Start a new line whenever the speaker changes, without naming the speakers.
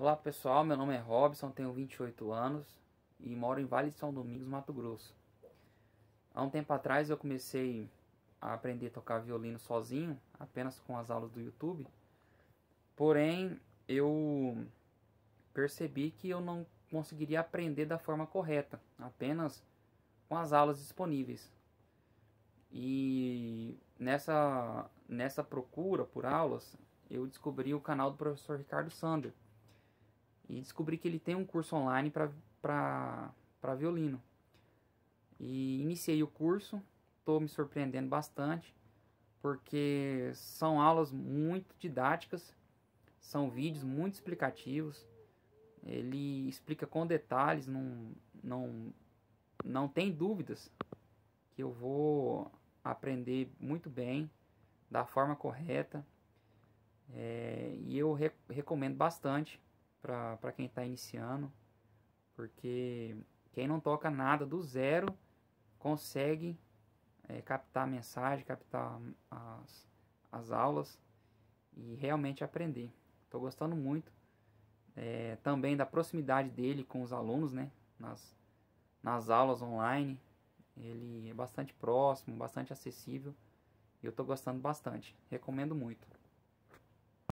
Olá pessoal, meu nome é Robson, tenho 28 anos e moro em Vale de São Domingos, Mato Grosso. Há um tempo atrás eu comecei a aprender a tocar violino sozinho, apenas com as aulas do YouTube. Porém, eu percebi que eu não conseguiria aprender da forma correta, apenas com as aulas disponíveis. E nessa, nessa procura por aulas, eu descobri o canal do professor Ricardo Sander e descobri que ele tem um curso online para violino. E iniciei o curso, estou me surpreendendo bastante, porque são aulas muito didáticas, são vídeos muito explicativos. Ele explica com detalhes, não, não, não tem dúvidas que eu vou aprender muito bem, da forma correta. É, e eu re recomendo bastante para quem está iniciando, porque quem não toca nada do zero consegue é, captar a mensagem, captar as, as aulas e realmente aprender. Estou gostando muito é, também da proximidade dele com os alunos, né? Nas, nas aulas online. Ele é bastante próximo, bastante acessível. E eu estou gostando bastante. Recomendo muito.